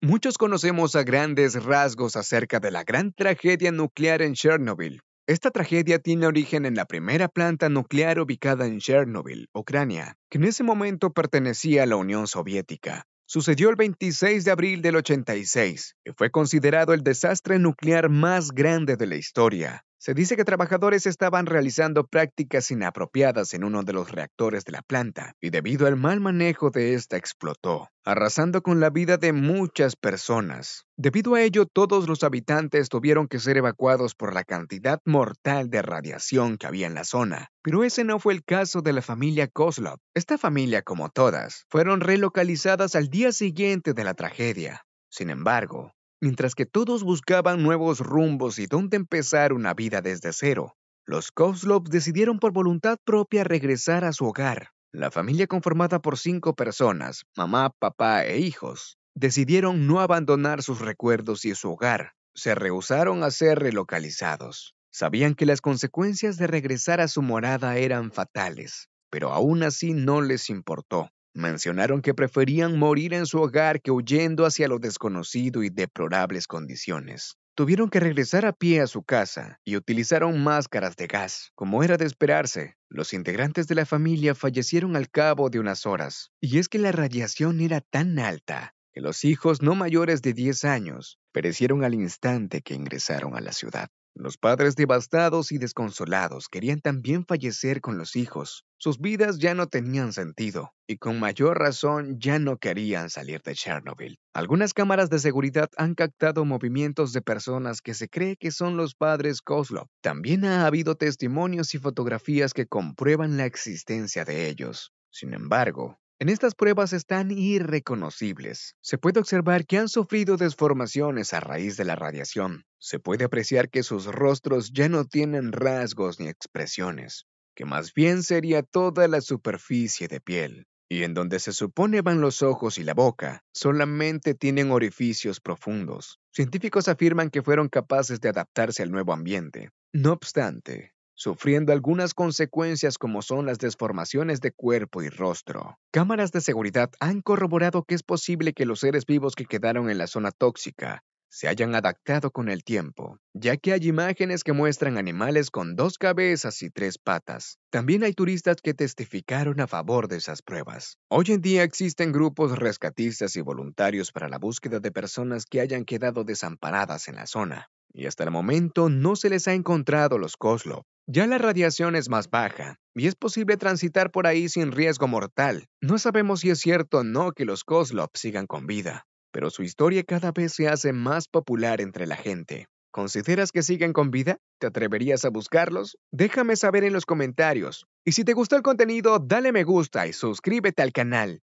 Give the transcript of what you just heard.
Muchos conocemos a grandes rasgos acerca de la gran tragedia nuclear en Chernobyl. Esta tragedia tiene origen en la primera planta nuclear ubicada en Chernobyl, Ucrania, que en ese momento pertenecía a la Unión Soviética. Sucedió el 26 de abril del 86 y fue considerado el desastre nuclear más grande de la historia. Se dice que trabajadores estaban realizando prácticas inapropiadas en uno de los reactores de la planta y debido al mal manejo de esta explotó, arrasando con la vida de muchas personas. Debido a ello, todos los habitantes tuvieron que ser evacuados por la cantidad mortal de radiación que había en la zona. Pero ese no fue el caso de la familia Kozlov. Esta familia, como todas, fueron relocalizadas al día siguiente de la tragedia. Sin embargo, Mientras que todos buscaban nuevos rumbos y dónde empezar una vida desde cero, los Kozlovs decidieron por voluntad propia regresar a su hogar. La familia conformada por cinco personas, mamá, papá e hijos, decidieron no abandonar sus recuerdos y su hogar. Se rehusaron a ser relocalizados. Sabían que las consecuencias de regresar a su morada eran fatales, pero aún así no les importó mencionaron que preferían morir en su hogar que huyendo hacia lo desconocido y deplorables condiciones. Tuvieron que regresar a pie a su casa y utilizaron máscaras de gas. Como era de esperarse, los integrantes de la familia fallecieron al cabo de unas horas. Y es que la radiación era tan alta los hijos no mayores de 10 años perecieron al instante que ingresaron a la ciudad. Los padres devastados y desconsolados querían también fallecer con los hijos. Sus vidas ya no tenían sentido y con mayor razón ya no querían salir de Chernobyl. Algunas cámaras de seguridad han captado movimientos de personas que se cree que son los padres Kozlov. También ha habido testimonios y fotografías que comprueban la existencia de ellos. Sin embargo, en estas pruebas están irreconocibles. Se puede observar que han sufrido desformaciones a raíz de la radiación. Se puede apreciar que sus rostros ya no tienen rasgos ni expresiones, que más bien sería toda la superficie de piel. Y en donde se supone van los ojos y la boca, solamente tienen orificios profundos. Científicos afirman que fueron capaces de adaptarse al nuevo ambiente. No obstante, sufriendo algunas consecuencias como son las desformaciones de cuerpo y rostro. Cámaras de seguridad han corroborado que es posible que los seres vivos que quedaron en la zona tóxica se hayan adaptado con el tiempo, ya que hay imágenes que muestran animales con dos cabezas y tres patas. También hay turistas que testificaron a favor de esas pruebas. Hoy en día existen grupos rescatistas y voluntarios para la búsqueda de personas que hayan quedado desamparadas en la zona, y hasta el momento no se les ha encontrado los Coslo, ya la radiación es más baja y es posible transitar por ahí sin riesgo mortal. No sabemos si es cierto o no que los Kozlov sigan con vida, pero su historia cada vez se hace más popular entre la gente. ¿Consideras que siguen con vida? ¿Te atreverías a buscarlos? Déjame saber en los comentarios. Y si te gustó el contenido, dale me gusta y suscríbete al canal.